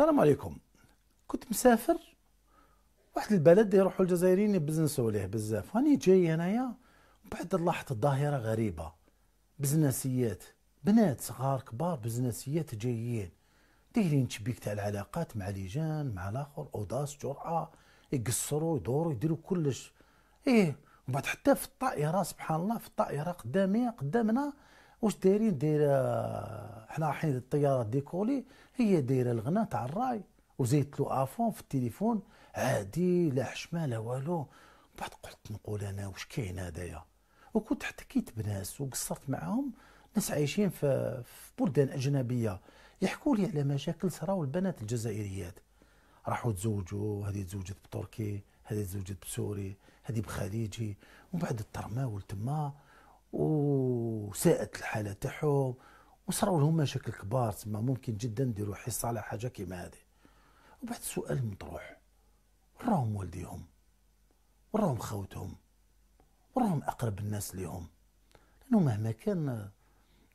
السلام عليكم كنت مسافر واحد البلد يروحوا الجزائريين يبزنسوا ليه بزاف هاني جاي هنايا بعد لاحظت ظاهره غريبه بزنسيات بنات صغار كبار بزنسيات جايين دايرين تشبيك تاع العلاقات مع ليجان مع الاخر اوداس جرأة يقصروا يدوروا يديروا كلش ايه وبعد حتى في الطائره سبحان الله في الطائره قدامي قدامنا واش دايرين دايره آه، حنا رايحين الطياره ديكولي هي دايره الغناء تاع الراي وزيت له افون في التليفون عادي لا حشمه لا والو بعد قلت نقول انا واش كاين هذايا وكنت حتكيت بناس وقصرت معاهم ناس عايشين في, في بلدان اجنبيه يحكوا لي على مشاكل صراو البنات الجزائريات راحوا تزوجوا هذه تزوجت بتركي هذه تزوجت بسوري هذه بخليجي ومن بعد الترماول تما وساءت الحاله تاعهم وصراو لهم مشاكل كبار تما ممكن جدا نديروا حصه على حاجه كيما هذه وبعد السؤال مطروح وراهم والديهم وراهم خوتهم وراهم اقرب الناس ليهم لانه مهما كان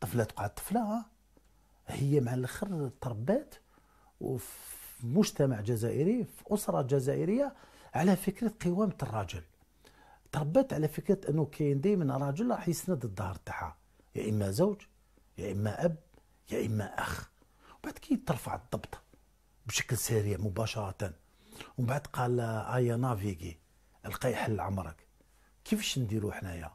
طفله تقعد طفله هي مع الاخر تربات وفي مجتمع جزائري في اسره جزائريه على فكره قوامه الراجل تربيت على فكره انه كاين دائما راجل راح يسند الظهر تاعها يا اما زوج يا اما اب يا اما اخ وبعد كي ترفع الضبط بشكل سريع مباشره ومن بعد قال ايا نافيغي القاي حل عمرك كيفاش نديرو حنايا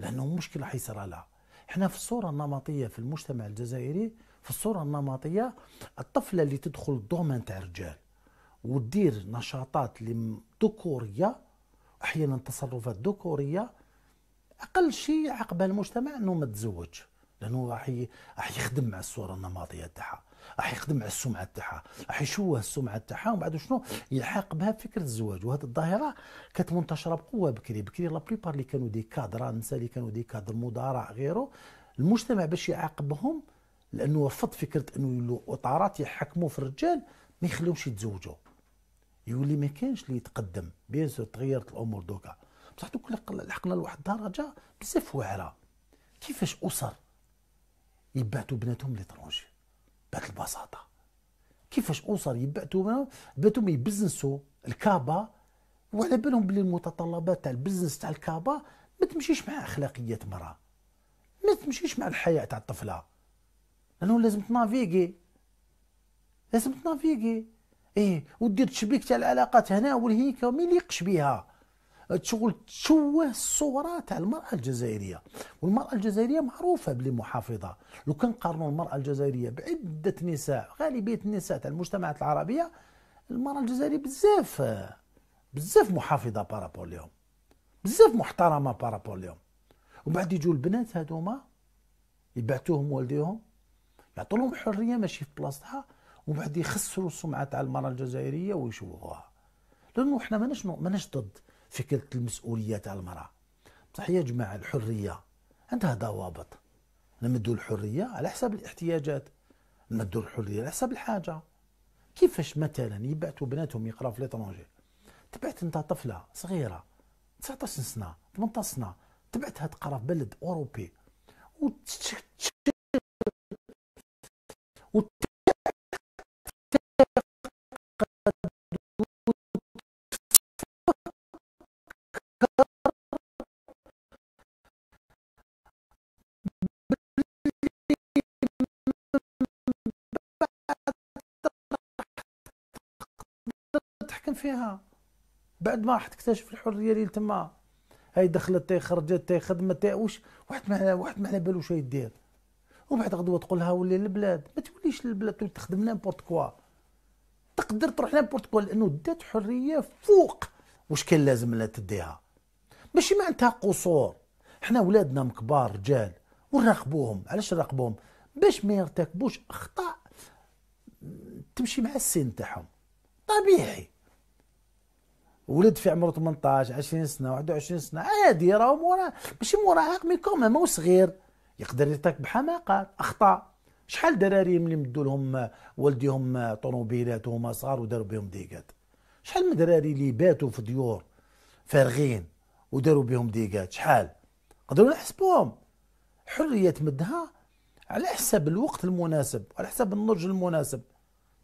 لانه مشكل راح يصرى لها حنا في الصوره النمطيه في المجتمع الجزائري في الصوره النمطيه الطفله اللي تدخل الدومين تاع الرجال وتدير نشاطات اللي ذكوريه احيانا تصرفات ذكوريه اقل شيء عقب المجتمع انه ما تزوجش لانه راح راح يخدم مع الصوره النمطيه تاعها راح يخدم مع السمعه تاعها راح يشوه السمعه تاعها ومن بعد شنو يلحق بها فكره الزواج وهذه الظاهره كانت منتشره بقوه بكري بكري لا بليبار اللي كانوا دي كادر النساء اللي كانوا دي كادر مدراء غيره المجتمع باش يعاقبهم لانه رفض فكره انه اطارات يحكموا في الرجال ما يخلوهمش يتزوجوا يولي ما كانش اللي يتقدم بيان سور تغيرت الامور دوكا بصح دوك لحقنا لواحد الدرجه بزاف واعره كيفاش اسر يبعتوا بناتهم ليترونجي بهذه البساطه كيفاش اسر يبعتوا بناتهم يبزنسوا الكابه وعلى بالهم بلي المتطلبات تاع البزنس تاع الكابه ما تمشيش مع اخلاقيات مراه ما تمشيش مع الحياه تاع الطفله لانه لازم تنافيغي لازم تنافيغي ايه ودير تشبيك تاع العلاقات هنا والهيك اللي يقش بها تشغل تشوه الصوره تاع المراه الجزائريه والمراه الجزائريه معروفه بلي محافظه لو كان قارنوا المراه الجزائريه بعده نساء غالبيه النساء تاع المجتمعات العربيه المراه الجزائريه بزاف بزاف محافظه بارابول اليوم بزاف محترمه بارابول اليوم وبعد يجوا البنات هذوما يبعثوهم والديهم يعطوا لهم حريه ماشي في بلاصتها وبعد يخسروا السمعه تاع المراه الجزائريه ويشوهوها لانه احنا ماناش ماناش ضد فكره المسؤوليه تاع المراه بصح يا جماعه الحريه عندها ضوابط نمدوا الحريه على حسب الاحتياجات نمدوا الحريه على حسب الحاجه كيفاش مثلا يبعثوا بناتهم يقراوا في ليترونجي تبعت انت طفله صغيره 19 سنه 18 سنه تبعتها تقرا في بلد اوروبي وت... فيها بعد ما راح تكتشف الحريه اللي تما هاي دخلت تي خرجت تي خدمت تي واش واحد ما واحد ما على بالو واش يدير وبعد غدوه تقول لها ولي للبلاد ما توليش للبلاد تولي تخدم نامبورت كوا تقدر تروح نامبورت كوا لانه دات حريه فوق واش كان لازم لا تديها ماشي معناتها قصور حنا ولادنا مكبار رجال ونراقبوهم علاش نراقبوهم باش ما يرتكبوش اخطاء تمشي مع السن تاعهم طبيعي ولد في عمره 18 20 سنه 21 سنه عادي راهو مورا ماشي مراهق مي كوم هو صغير يقدر يرتكب حماقات اخطاء شحال دراري ملي مدوا لهم والديهم طوموبيلات وهما صغار وداروا بهم ديقات شحال من دراري اللي باتوا في ديور فارغين وداروا بهم ديقات شحال قدروا نحسبوهم حريه تمدها على حساب الوقت المناسب وعلى حساب النضج المناسب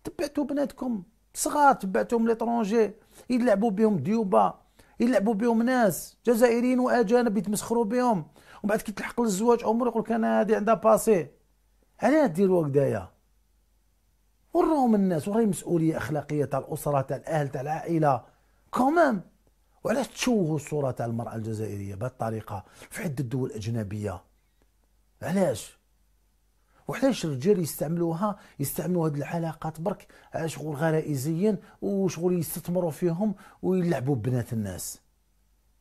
تبعتوا بناتكم صغار تبعتهم ليترونجي يلعبوا بهم ديوبا يلعبوا بهم ناس جزائريين واجانب يتمسخروا بهم ومن بعد كي تلحق للزواج عمر يقول لك انا هذه عندها باسي علاه ديروا هكذايا وروهم الناس وراهي مسؤوليه اخلاقيه تاع الاسره تاع الاهل تاع العائله كومام وعلاش تشوهوا الصوره تاع المراه الجزائريه بهذه الطريقه في عده دول اجنبيه علاش وحلاش الرجال يستعملوها يستعملوا هذه العلاقات برك شغل غرائزيا وشغل يستثمروا فيهم ويلعبوا ببنات الناس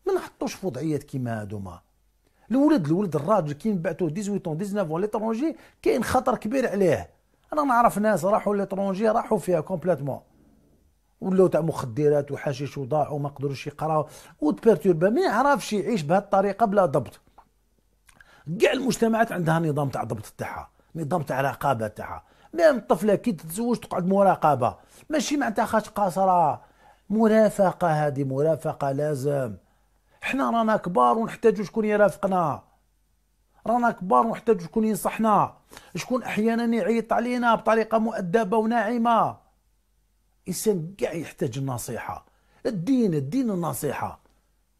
ما نحطوش في وضعيات كيما هادوما الولد الولد الراجل كي نبعثوه 18 19 ليترونجي كاين خطر كبير عليه انا نعرف ناس راحوا ليترونجي راحوا فيها كومبليتمون ولاو تاع مخدرات وحشيش وضاعوا ما قدروش يقراو وتبيرتوربا ما يعرفش يعيش بهالطريقه بلا ضبط كاع المجتمعات عندها نظام تاع ضبط تاعها نظام تاع رقابه تاعها ميم الطفله كي تتزوج تقعد مراقبه ماشي معناتها خاش قاصره مرافقه هذه مرافقه لازم حنا رانا كبار ونحتاجو شكون يرافقنا رانا كبار ونحتاجو شكون ينصحنا شكون احيانا يعيط علينا بطريقه مؤدبه وناعمه الانسان كاع يحتاج النصيحه الدين الدين النصيحه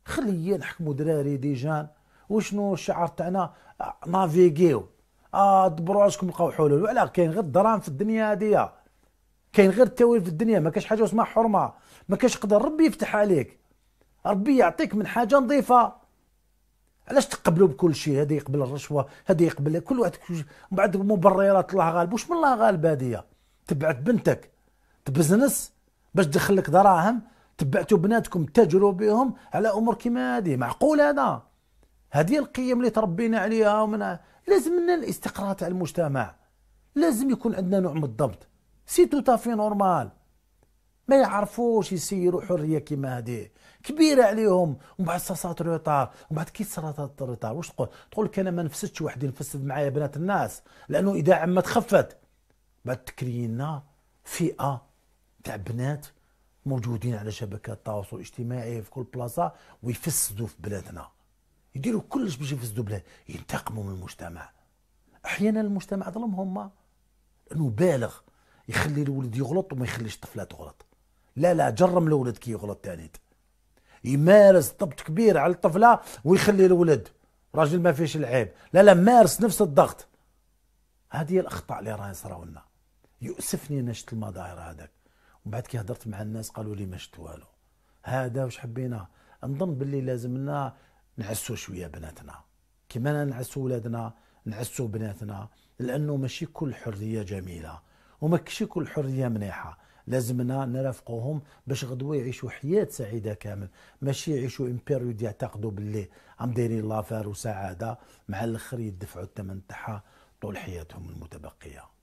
خليه نحكمو دراري ديجان وشنو الشعار تاعنا نافيغيو اه دبروا راسكم لقاو حلول وعلا كاين غير الدراهم في الدنيا هادية كاين غير التاويل في الدنيا ما كاش حاجه اسمها حرمه ما كاش قدر ربي يفتح عليك ربي يعطيك من حاجه نظيفه علاش تقبلوا بكل شيء هذا يقبل الرشوه هذا يقبل كل واحد من بعد مبررات الله غالب واش من الله غالب هذه تبعت بنتك تبزنس باش تدخل لك دراهم تبعتوا بناتكم تجروا بهم على امور كيما هذه معقول هذا هذه القيم اللي تربينا عليها ومن لازم لنا الاستقرار تاع المجتمع لازم يكون عندنا نوع من الضبط سي تو تافي نورمال ما يعرفوش يسيروا حريه كيما هادي كبيره عليهم ومن بعد صاصات روطار ومن بعد كي صاصات روطار واش تقول تقول لك انا ما نفسدش وحدي نفسد معايا بنات الناس لانه اذا عما تخفت بعد تكرينا فئه تاع بنات موجودين على شبكات التواصل الاجتماعي في كل بلاصه ويفسدوا في بلادنا يديروا كلش باش يفسدوا بلاد ينتقموا من المجتمع احيانا المجتمع ظلمهم هما انه بالغ يخلي الولد يغلط وما يخليش الطفله تغلط لا لا جرم الولد كي يغلط ثاني يمارس ضبط كبير على الطفله ويخلي الولد راجل ما فيش العيب لا لا مارس نفس الضغط هذه هي الاخطاء اللي راهي صراو لنا يؤسفني انا شفت المظاهر هذاك ومن بعد كي هضرت مع الناس قالوا لي ما شفت والو هذا واش حبينا نظن باللي لازم لنا نعسوا شويه بناتنا كما نعسوا ولادنا نعسوا بناتنا لانه ماشي كل حريه جميله وماكشي كل حريه مليحه لازمنا نرافقوهم باش غدوه يعيشوا حياه سعيده كامل ماشي يعيشوا امبيريود يعتقدوا باللي عم دايرين لافير وسعاده مع الاخر يدفعوا الثمن تاعها طول حياتهم المتبقيه